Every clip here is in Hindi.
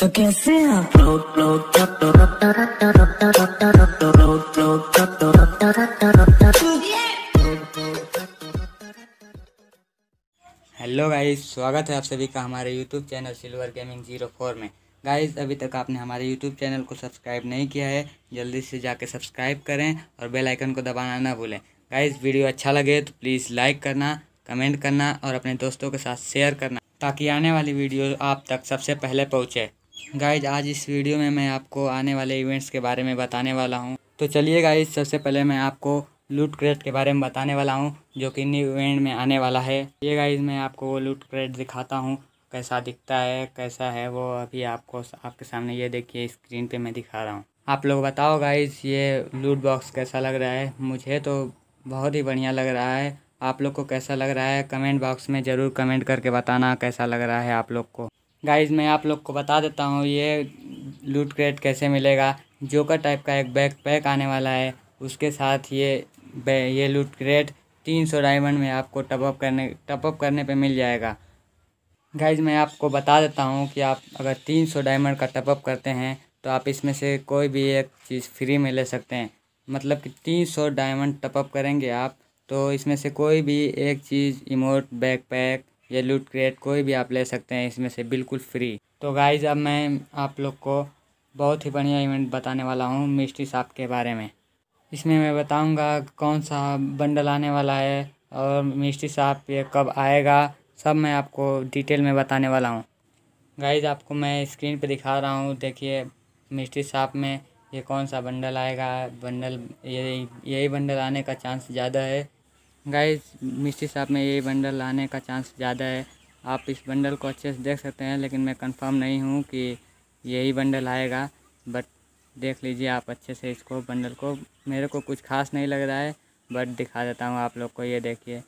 तो कैसे हेलो गाइस स्वागत है आप सभी का हमारे YouTube channel Silver Gaming zero four में गाइस अभी तक आपने हमारे यूट्यूब चैनल को सब्सक्राइब नहीं किया है जल्दी से जाके सब्सक्राइब करें और बेल आइकन को दबाना ना भूलें गाइस वीडियो अच्छा लगे तो प्लीज़ लाइक करना कमेंट करना और अपने दोस्तों के साथ शेयर करना ताकि आने वाली वीडियो आप तक सबसे पहले पहुँचे गाइज आज इस वीडियो में मैं आपको आने वाले इवेंट्स के बारे में बताने वाला हूँ तो चलिए गाइज सबसे पहले मैं आपको लूट क्रेट के बारे में बताने वाला हूँ जो कि न्यू इवेंट में आने वाला है ये गाइज मैं आपको वो लूट क्रेट दिखाता हूँ कैसा दिखता है कैसा है वो अभी आपको आपके सामने ये देखिए स्क्रीन पर मैं दिखा रहा हूँ आप लोग बताओ गाइज ये लूट बॉक्स कैसा लग रहा है मुझे तो बहुत ही बढ़िया लग रहा है आप लोग को कैसा लग रहा है कमेंट बॉक्स में ज़रूर कमेंट करके बताना कैसा लग रहा है आप लोग को गाइज मैं आप लोग को बता देता हूँ ये लूट क्रेट कैसे मिलेगा जोकर टाइप का एक बैक पैक आने वाला है उसके साथ ये ये लूट क्रेट तीन सौ डायमंड में आपको टपअप करने टपअप करने पे मिल जाएगा गाइज मैं आपको बता देता हूँ कि आप अगर तीन सौ डायमंड का टपअप करते हैं तो आप इसमें से कोई भी एक चीज़ फ्री में ले सकते हैं मतलब कि तीन सौ डायमंड टपअप करेंगे आप तो इसमें से कोई भी एक चीज़ इमोट पैक ये लूट क्रिएट कोई भी आप ले सकते हैं इसमें से बिल्कुल फ्री तो गाइज अब मैं आप लोग को बहुत ही बढ़िया इवेंट बताने वाला हूँ मिस्ट्री साहब के बारे में इसमें मैं बताऊँगा कौन सा बंडल आने वाला है और मिस्ट्री साहब ये कब आएगा सब मैं आपको डिटेल में बताने वाला हूँ गाइज आपको मैं स्क्रीन पर दिखा रहा हूँ देखिए मिस्ट्री साहब में ये कौन सा बंडल आएगा बंडल ये यही बंडल आने का चांस ज़्यादा है गाइज मिस्टी साहब में ये बंडल आने का चांस ज़्यादा है आप इस बंडल को अच्छे से देख सकते हैं लेकिन मैं कंफर्म नहीं हूँ कि यही बंडल आएगा बट देख लीजिए आप अच्छे से इसको बंडल को मेरे को कुछ खास नहीं लग रहा है बट दिखा देता हूँ आप लोग को ये देखिए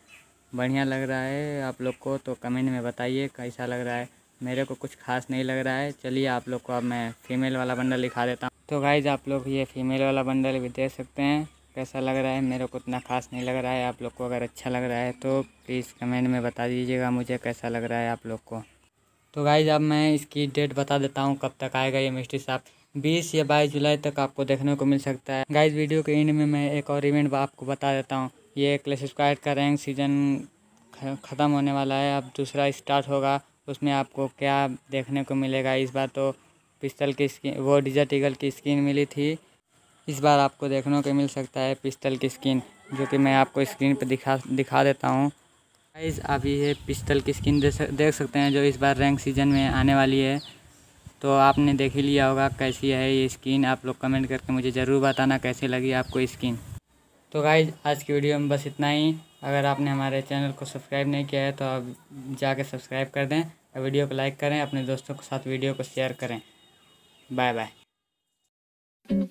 बढ़िया लग रहा है आप लोग को तो कमेंट में बताइए कैसा लग रहा है मेरे को कुछ खास नहीं लग रहा है चलिए आप लोग को अब मैं फ़ीमेल वाला बंडल दिखा देता हूँ तो गाइज आप लोग ये फीमेल वाला बंडल भी देख सकते हैं कैसा लग रहा है मेरे को उतना खास नहीं लग रहा है आप लोग को अगर अच्छा लग रहा है तो प्लीज़ कमेंट में बता दीजिएगा मुझे कैसा लग रहा है आप लोग को तो गाइज अब मैं इसकी डेट बता देता हूँ कब तक आएगा ये मिस्ट्री साहब बीस या बाईस जुलाई तक आपको देखने को मिल सकता है गाइज वीडियो के एंड में मैं एक और इवेंट आपको बता देता हूँ ये क्लेश स्क्वाइड का रैंक सीजन ख़त्म होने वाला है अब दूसरा स्टार्ट होगा उसमें आपको क्या देखने को मिलेगा इस बार तो पिस्टल की स्किन वो डिजर्ट ईगल की स्किन मिली थी इस बार आपको देखने को मिल सकता है पिस्टल की स्किन जो कि मैं आपको स्क्रीन पर दिखा दिखा देता हूँ गाइज़ आप ये पिस्टल की स्किन देख सकते हैं जो इस बार रैंक सीजन में आने वाली है तो आपने देख ही लिया होगा कैसी है ये स्किन आप लोग कमेंट करके मुझे ज़रूर बताना कैसी लगी आपको स्किन तो गाइज आज की वीडियो में बस इतना ही अगर आपने हमारे चैनल को सब्सक्राइब नहीं किया है तो आप जाके सब्सक्राइब कर दें और वीडियो को लाइक करें अपने दोस्तों के साथ वीडियो को शेयर करें बाय बाय